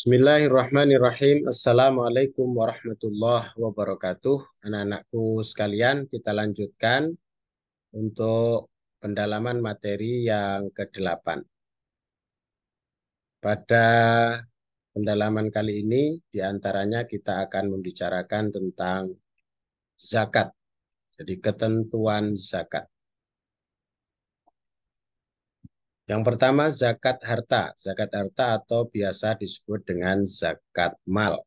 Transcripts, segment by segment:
Bismillahirrahmanirrahim. Assalamualaikum warahmatullahi wabarakatuh. Anak-anakku sekalian, kita lanjutkan untuk pendalaman materi yang ke-8. Pada pendalaman kali ini, diantaranya kita akan membicarakan tentang zakat. Jadi ketentuan zakat. Yang pertama zakat harta. Zakat harta atau biasa disebut dengan zakat mal.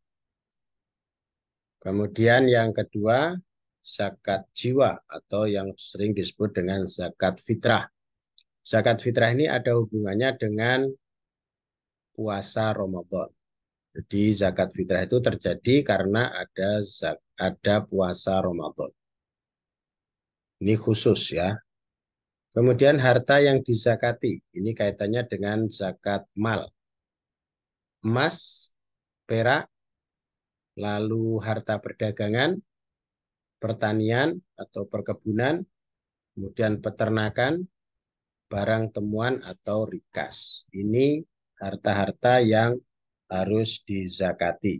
Kemudian yang kedua zakat jiwa atau yang sering disebut dengan zakat fitrah. Zakat fitrah ini ada hubungannya dengan puasa Ramadan. Jadi zakat fitrah itu terjadi karena ada ada puasa Ramadan. Ini khusus ya, Kemudian harta yang dizakati, ini kaitannya dengan zakat mal. Emas, perak, lalu harta perdagangan, pertanian atau perkebunan, kemudian peternakan, barang temuan atau rikas. Ini harta-harta yang harus dizakati.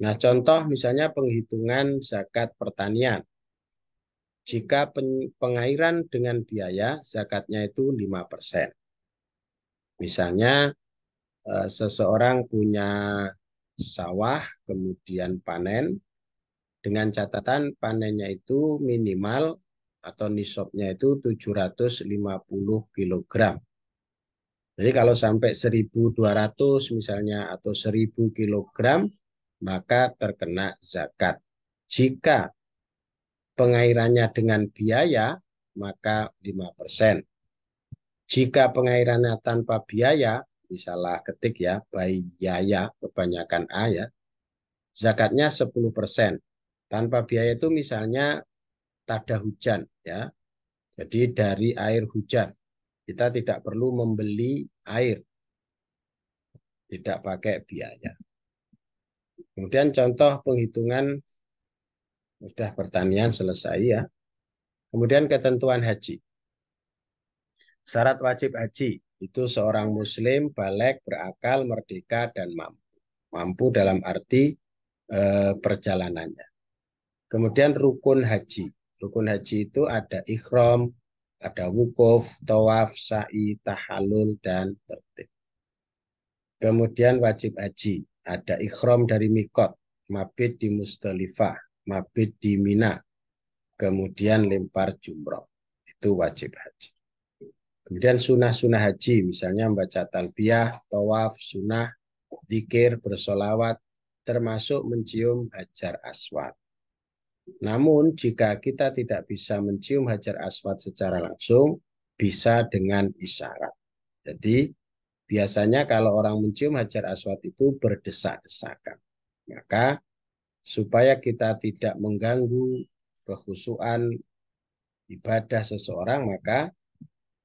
Nah, contoh misalnya penghitungan zakat pertanian jika pengairan dengan biaya zakatnya itu 5%. Misalnya eh, seseorang punya sawah kemudian panen dengan catatan panennya itu minimal atau nisabnya itu 750 kg. Jadi kalau sampai 1200 misalnya atau 1000 kg maka terkena zakat. Jika pengairannya dengan biaya, maka 5%. Jika pengairannya tanpa biaya, misalnya ketik ya, biaya kebanyakan A ya, zakatnya 10%. Tanpa biaya itu misalnya tada hujan ya. Jadi dari air hujan. Kita tidak perlu membeli air. Tidak pakai biaya. Kemudian contoh penghitungan sudah pertanian selesai ya. Kemudian ketentuan haji. Syarat wajib haji itu seorang muslim balik, berakal, merdeka, dan mampu. Mampu dalam arti e, perjalanannya. Kemudian rukun haji. Rukun haji itu ada ikhram, ada wukuf, tawaf, sa'i, tahalul, dan tertib. Kemudian wajib haji. Ada ikhram dari mikot, mabit di mustalifah, mabit di Mina, kemudian lempar jumroh. Itu wajib haji. Kemudian sunnah-sunnah haji, misalnya membaca talbiyah, tawaf, sunnah, zikir, bersolawat, termasuk mencium hajar aswad. Namun jika kita tidak bisa mencium hajar aswad secara langsung, bisa dengan isyarat. Jadi biasanya kalau orang mencium hajar aswad itu berdesak-desakan. Maka supaya kita tidak mengganggu kekhusuan ibadah seseorang maka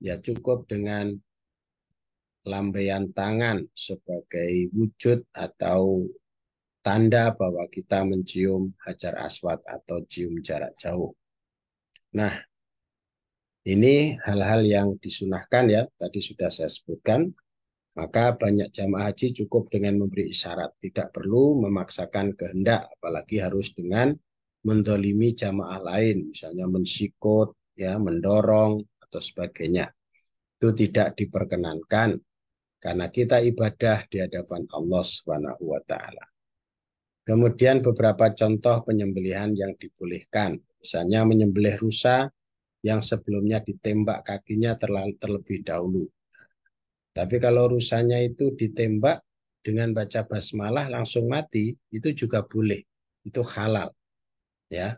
ya cukup dengan lambaian tangan sebagai wujud atau tanda bahwa kita mencium hajar aswad atau cium jarak jauh. Nah, ini hal-hal yang disunahkan ya, tadi sudah saya sebutkan. Maka banyak jamaah haji cukup dengan memberi isyarat, tidak perlu memaksakan kehendak, apalagi harus dengan mendolimi jamaah lain, misalnya mensikut, ya, mendorong, atau sebagainya. Itu tidak diperkenankan karena kita ibadah di hadapan Allah Subhanahu Kemudian beberapa contoh penyembelihan yang dibolehkan, misalnya menyembelih rusa yang sebelumnya ditembak kakinya terlalu terlebih dahulu tapi kalau rusanya itu ditembak dengan baca basmalah langsung mati, itu juga boleh. Itu halal. Ya.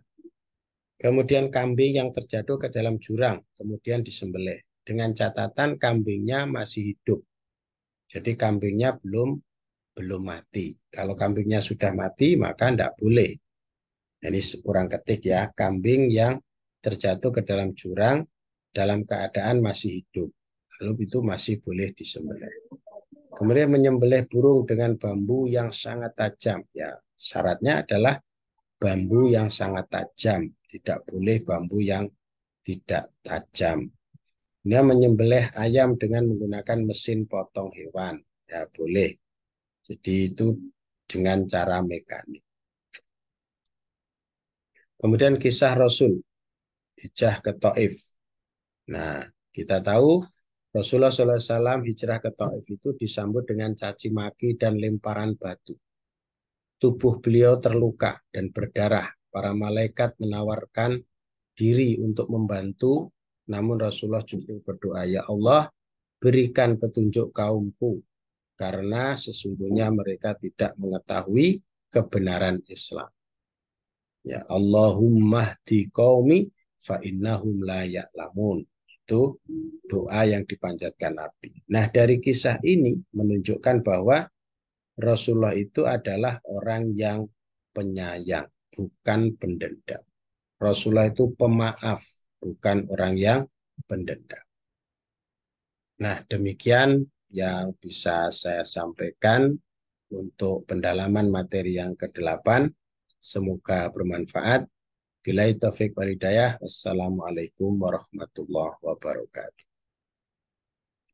Kemudian kambing yang terjatuh ke dalam jurang, kemudian disembelih. Dengan catatan kambingnya masih hidup. Jadi kambingnya belum belum mati. Kalau kambingnya sudah mati, maka tidak boleh. Ini kurang ketik ya, kambing yang terjatuh ke dalam jurang dalam keadaan masih hidup makhluk itu masih boleh disembelih. Kemudian menyembelih burung dengan bambu yang sangat tajam. Ya, syaratnya adalah bambu yang sangat tajam, tidak boleh bambu yang tidak tajam. Dia menyembelih ayam dengan menggunakan mesin potong hewan. Ya, boleh. Jadi itu dengan cara mekanik. Kemudian kisah Rasul, hijrah ke Taif. Nah, kita tahu Rasulullah SAW hijrah ke Taif itu disambut dengan caci maki dan lemparan batu. Tubuh beliau terluka dan berdarah. Para malaikat menawarkan diri untuk membantu, namun Rasulullah justru berdoa, "Ya Allah, berikan petunjuk kaumku karena sesungguhnya mereka tidak mengetahui kebenaran Islam." Ya Allahumma di kaumi fa innahum lamun itu doa yang dipanjatkan Nabi. Nah, dari kisah ini menunjukkan bahwa Rasulullah itu adalah orang yang penyayang, bukan pendendam. Rasulullah itu pemaaf, bukan orang yang pendendam. Nah, demikian yang bisa saya sampaikan untuk pendalaman materi yang ke-8. Semoga bermanfaat. Bila taufik walidayah. Wassalamualaikum warahmatullahi wabarakatuh.